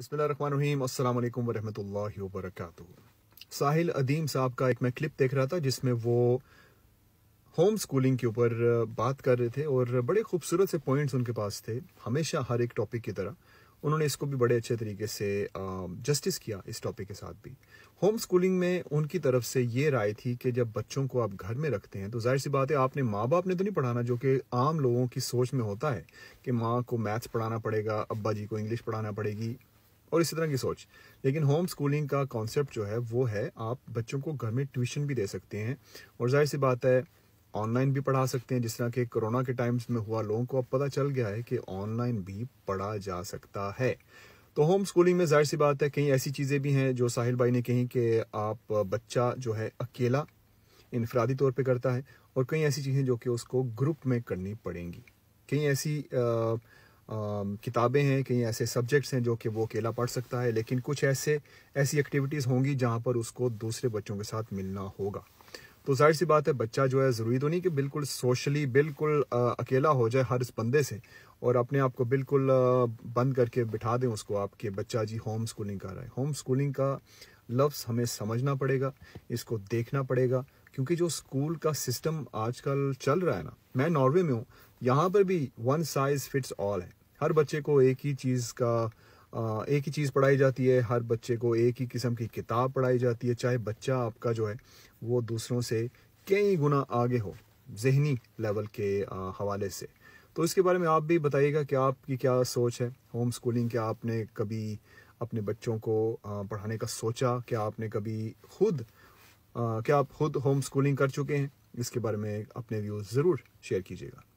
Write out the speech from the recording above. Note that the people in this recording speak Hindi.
बसमीम वरक साहिल अदीम साहब का एक मैं क्लिप देख रहा था जिसमें वो होम स्कूलिंग के ऊपर बात कर रहे थे और बड़े खूबसूरत से पॉइंट्स उनके पास थे हमेशा हर एक टॉपिक की तरह उन्होंने इसको भी बड़े अच्छे तरीके से जस्टिस किया इस टॉपिक के साथ भी होम स्कूलिंग में उनकी तरफ से ये राय थी कि जब बच्चों को आप घर में रखते हैं तो जाहिर सी बात है आपने माँ बाप ने तो नहीं पढ़ाना जो कि आम लोगों की सोच में होता है कि माँ को मैथ्स पढ़ाना पड़ेगा अब्बा जी को इंग्लिश पढ़ाना पड़ेगी और इसी तरह की सोच लेकिन होम स्कूलिंग का कॉन्सेप्ट जो है वो है आप बच्चों को घर में ट्यूशन भी दे सकते हैं और जाहिर सी बात है ऑनलाइन भी पढ़ा सकते हैं जिस तरह के कोरोना के टाइम्स में हुआ लोगों को अब पता चल गया है कि ऑनलाइन भी पढ़ा जा सकता है तो होम स्कूलिंग में जाहिर सी बात है कहीं ऐसी चीज़ें भी हैं जो साहिल भाई ने कही कि आप बच्चा जो है अकेला इनफरादी तौर पर करता है और कई ऐसी चीज़ें जो कि उसको ग्रुप में करनी पड़ेंगी कई ऐसी आ, किताबें हैं कहीं ऐसे सब्जेक्ट्स हैं जो कि वो अकेला पढ़ सकता है लेकिन कुछ ऐसे ऐसी एक्टिविटीज़ होंगी जहाँ पर उसको दूसरे बच्चों के साथ मिलना होगा तो जाहिर सी बात है बच्चा जो है ज़रूरी तो नहीं कि बिल्कुल सोशली बिल्कुल अकेला हो जाए हर इस बंदे से और अपने आप को बिल्कुल बंद करके बिठा दें उसको आपके बच्चा जी होम स्कूलिंग कर रहा है होम स्कूलिंग का लफ्स हमें समझना पड़ेगा इसको देखना पड़ेगा क्योंकि जो स्कूल का सिस्टम आजकल चल रहा है ना मैं नॉर्वे में हूँ यहाँ पर भी वन साइज़ फिट्स ऑल है हर बच्चे को एक ही चीज़ का एक ही चीज़ पढ़ाई जाती है हर बच्चे को एक ही किस्म की किताब पढ़ाई जाती है चाहे बच्चा आपका जो है वो दूसरों से कई गुना आगे हो जहनी लेवल के हवाले से तो इसके बारे में आप भी बताइएगा कि आपकी क्या सोच है होम स्कूलिंग क्या आपने कभी अपने बच्चों को पढ़ाने का सोचा क्या आपने कभी खुद क्या आप खुद होम स्कूलिंग कर चुके हैं इसके बारे में अपने व्यूज़ ज़रूर शेयर कीजिएगा